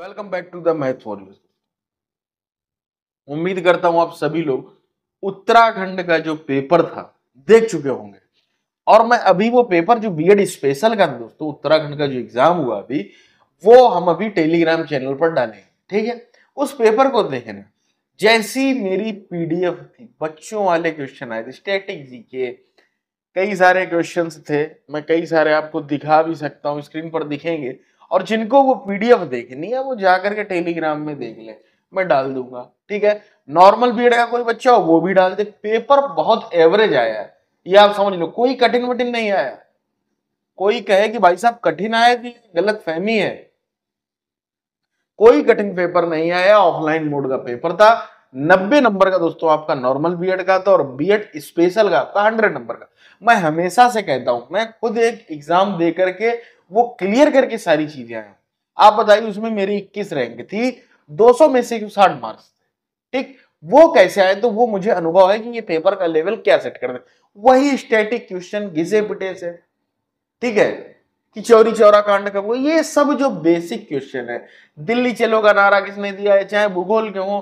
welcome back to the math for you उम्मीद करता हूं आप सभी लोग उत्तराखंड का जो पेपर था देख चुके होंगे और मैं अभी वो पेपर जो बीएड स्पेशल का दोस्तों उत्तराखंड का जो एग्जाम हुआ अभी वो हम अभी टेलीग्राम चैनल पर डालेंगे ठीक है उस पेपर को देखना जैसी मेरी पीडीएफ थी बच्चों वाले क्वेश्चन आए थे स्टैटिक जी के कई सारे क्वेश्चन थे मैं कई सारे आपको दिखा भी सकता हूँ स्क्रीन पर दिखेंगे और जिनको वो पीडीएफ देखनी है वो जाकर के टेलीग्राम में देख ले मैं डाल दूंगा ठीक है नॉर्मल बी का कोई बच्चा हो वो भी डाल दे पेपर बहुत एवरेज आया है ये आप समझ लो कोई कठिन वठिन नहीं आया कोई कहे कि भाई साहब कठिन आया कि गलत फहमी है कोई कठिन पेपर नहीं आया ऑफलाइन मोड का पेपर था नब्बे नंबर का दोस्तों आपका नॉर्मल बीएड का था और बीएड स्पेशल का आपका हंड्रेड नंबर का मैं हमेशा से कहता हूं मैं खुद एक एग्जाम देकर के वो क्लियर करके सारी चीजें आए आप बताइए उसमें मेरी इक्कीस रैंक थी 200 में से साठ मार्क्स ठीक वो कैसे आए तो वो मुझे अनुभव है कि ये पेपर का लेवल क्या सेट कर दे वही स्टैटिक क्वेश्चन घिसे पिटे से ठीक है कि चौरी चौरा कांड कब हुआ ये सब जो बेसिक क्वेश्चन है दिल्ली चलो का नारा किसने दिया है चाहे भूगोल के हो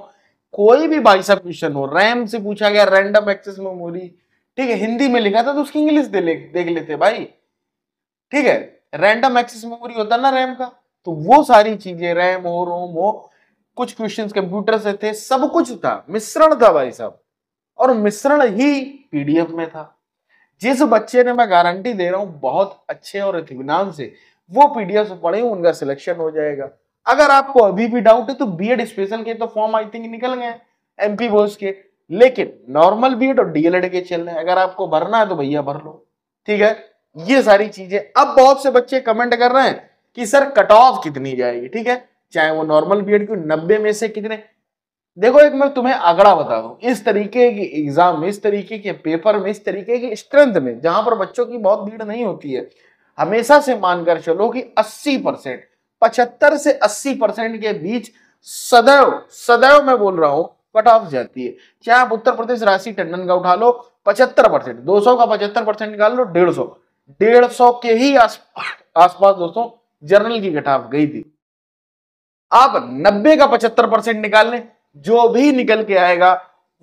कोई भी भाई साहब क्वेश्चन हो रैम से पूछा गया रैंडम एक्सेस मेमोरी ठीक है हिंदी में लिखा था तो उसकी इंग्लिश दे, देख लेते भाई ठीक है रैंडम एक्सेस मेमोरी होता ना रैम का तो वो सारी चीजें रैम हो रोम हो कुछ क्वेश्चन कंप्यूटर से थे सब कुछ था मिश्रण था भाई साहब और मिश्रण ही पीडीएफ में था जिस बच्चे ने मैं गारंटी दे रहा हूं बहुत अच्छे और इतमान से वो पीडीएफ पढ़े उनका सिलेक्शन हो जाएगा अगर आपको अभी भी डाउट है तो बीएड स्पेशल के तो फॉर्म आई थिंक निकल गए एमपी बोस के लेकिन नॉर्मल बीएड और डीएलएड के चल रहे हैं अगर आपको भरना है तो भैया भर लो ठीक है ये सारी चीजें अब बहुत से बच्चे कमेंट कर रहे हैं कि सर कट ऑफ कितनी जाएगी ठीक है चाहे वो नॉर्मल बी एड क्यों नब्बे में से कितने देखो एक मैं तुम्हें आंकड़ा बता दू इस तरीके की एग्जाम में इस तरीके के पेपर में इस तरीके की स्ट्रेंथ में जहां पर बच्चों की बहुत भीड़ नहीं होती है हमेशा से मानकर चलो कि 80 परसेंट पचहत्तर से 80 परसेंट के बीच सदैव सदैव मैं बोल रहा हूं कट ऑफ जाती है चाहे आप उत्तर प्रदेश राशि टंडन का उठा लो पचहत्तर परसेंट दो का पचहत्तर परसेंट निकाल लो डेढ़ का डेढ़ सौ के ही आसपास दोस्तों जर्नल की घटाव गई थी आप नब्बे का पचहत्तर परसेंट निकाल लें जो भी निकल के आएगा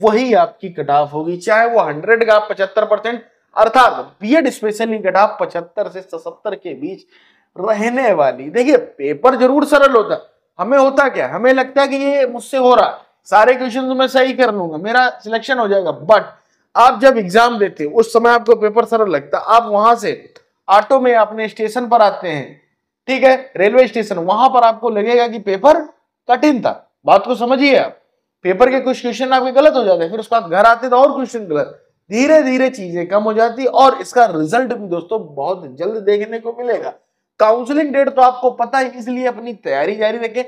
वही आपकी कट होगी चाहे वो हंड्रेड का पचहत्तर परसेंट अर्थात बीएड स्पेशल कट ऑफ पचहत्तर से सतहत्तर के बीच रहने वाली देखिए पेपर जरूर सरल होता हमें होता क्या हमें लगता है कि ये मुझसे हो रहा सारे क्वेश्चन मैं सही कर लूंगा मेरा सिलेक्शन हो जाएगा बट आप जब एग्जाम देते हो उस समय आपको पेपर सरल लगता आप वहां से ऑटो में अपने स्टेशन पर आते हैं ठीक है रेलवे स्टेशन वहां पर आपको लगेगा कि पेपर कठिन था बात को समझिए आप पेपर के कुछ क्वेश्चन आपके गलत हो जाते हैं फिर उसके बाद घर आते तो और क्वेश्चन गलत धीरे धीरे चीजें कम हो जाती और इसका रिजल्ट भी दोस्तों बहुत जल्द देखने को मिलेगा काउंसलिंग डेट तो आपको पता है इसलिए अपनी तैयारी जारी रखें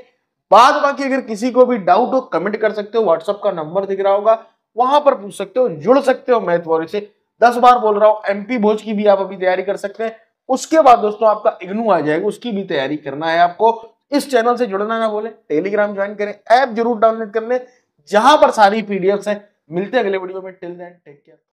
बाद बाकी अगर किसी को भी डाउट हो कमेंट कर सकते हो व्हाट्सअप का नंबर दिख रहा होगा वहां पर पूछ सकते हो जुड़ सकते हो मैथ वॉरियर से दस बार बोल रहा हूं एमपी भोज की भी आप अभी तैयारी कर सकते हैं उसके बाद दोस्तों आपका इग्नू आ जाएगा उसकी भी तैयारी करना है आपको इस चैनल से जुड़ना ना बोले टेलीग्राम ज्वाइन करें ऐप जरूर डाउनलोड कर लें जहां पर सारी पीडीएफ है मिलते हैं अगले वीडियो में टिल देन टेक केयर